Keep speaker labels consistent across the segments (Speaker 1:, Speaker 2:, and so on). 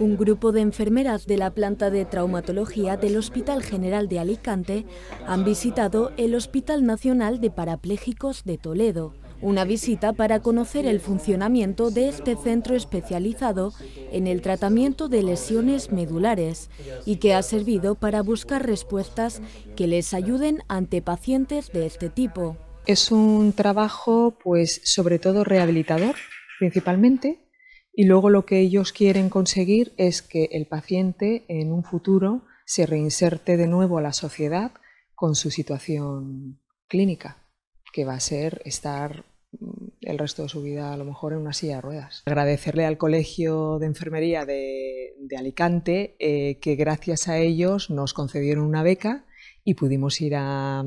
Speaker 1: Un grupo de enfermeras de la planta de traumatología del Hospital General de Alicante han visitado el Hospital Nacional de Parapléjicos de Toledo, una visita para conocer el funcionamiento de este centro especializado en el tratamiento de lesiones medulares y que ha servido para buscar respuestas que les ayuden ante pacientes de este tipo. Es un
Speaker 2: trabajo pues sobre todo rehabilitador principalmente y luego lo que ellos quieren conseguir es que el paciente en un futuro se reinserte de nuevo a la sociedad con su situación clínica, que va a ser estar mm, el resto de su vida a lo mejor en una silla de ruedas. Agradecerle al Colegio de Enfermería de, Alicante eh, que gracias a ellos nos concedieron una beca y pudimos ir a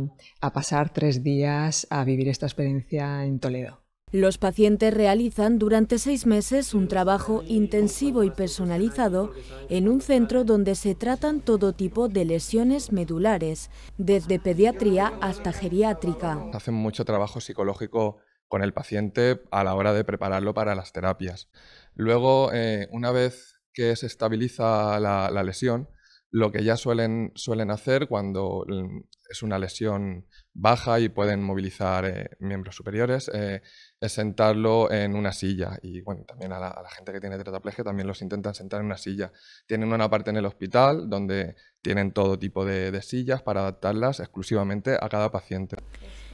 Speaker 2: pasar tres días a vivir esta experiencia
Speaker 1: en Toledo. Los pacientes realizan durante seis meses un trabajo intensivo y personalizado en un centro donde se tratan todo tipo de lesiones medulares, desde pediatría hasta geriátrica.
Speaker 3: Hacen mucho trabajo psicológico con el paciente a la hora de prepararlo para las terapias. Luego, eh, una vez que se estabiliza la lesión, lo que ya suelen, suelen hacer cuando mm, es una lesión baja y pueden movilizar eh, miembros superiores, eh, es sentarlo en una silla. Y bueno, también a la, gente que tiene tetraplegia también los intentan sentar en una silla. Tienen una parte en el hospital donde tienen todo tipo de sillas para adaptarlas exclusivamente a cada paciente.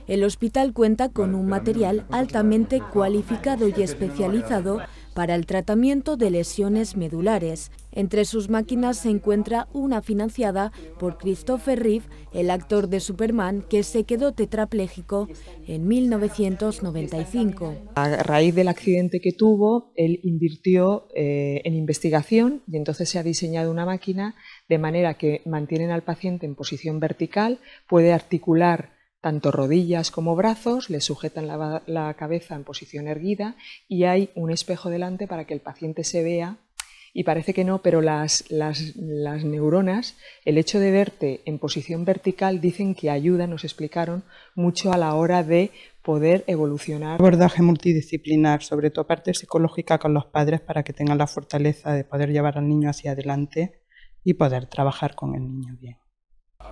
Speaker 1: El hospital cuenta con un material altamente cualificado y especializado para el tratamiento de lesiones medulares, entre sus máquinas se encuentra una financiada por Christopher Reeve, el actor de Superman que se quedó tetrapléjico en 1995.
Speaker 2: A raíz del accidente que tuvo, él invirtió eh, en investigación y entonces se ha diseñado una máquina de manera que mantienen al paciente en posición vertical, puede articular tanto rodillas como brazos, le sujetan la cabeza en posición erguida y hay un espejo delante para que el paciente se vea y parece que no, pero las, las, neuronas, el hecho de verte en posición vertical, dicen que ayuda, nos explicaron, mucho a la hora de poder evolucionar. Abordaje multidisciplinar, sobre todo parte psicológica con los padres para que tengan la fortaleza de poder llevar al niño hacia adelante y poder trabajar con el niño bien.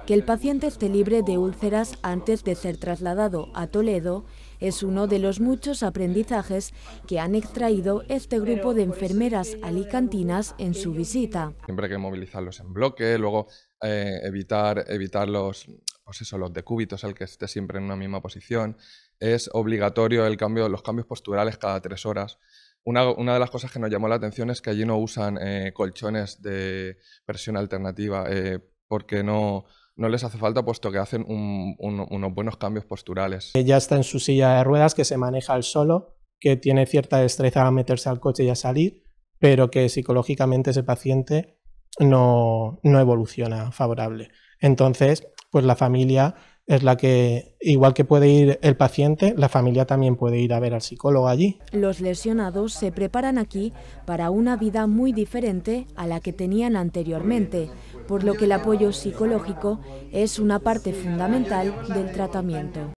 Speaker 1: Que el paciente esté libre de úlceras antes de ser trasladado a Toledo es uno de los muchos aprendizajes que han extraído este grupo de enfermeras alicantinas en su visita.
Speaker 3: Siempre hay que movilizarlos en bloque, luego eh, evitar, pues los, decúbitos, el que esté siempre en una misma posición. Es obligatorio el cambio, los cambios posturales cada tres horas. Una, de las cosas que nos llamó la atención es que allí no usan eh, colchones de presión alternativa. Eh, porque no, les hace falta, puesto que hacen unos buenos cambios posturales.
Speaker 4: Ya está en su silla de ruedas, que se maneja al solo, que tiene cierta destreza a meterse al coche y a salir, pero que psicológicamente ese paciente no, no evoluciona favorable. Entonces, pues la familia es la que, igual que puede ir el paciente, la familia también puede ir a ver al psicólogo allí.
Speaker 1: Los lesionados se preparan aquí para una vida muy diferente a la que tenían anteriormente por lo que el apoyo psicológico es una parte fundamental del tratamiento.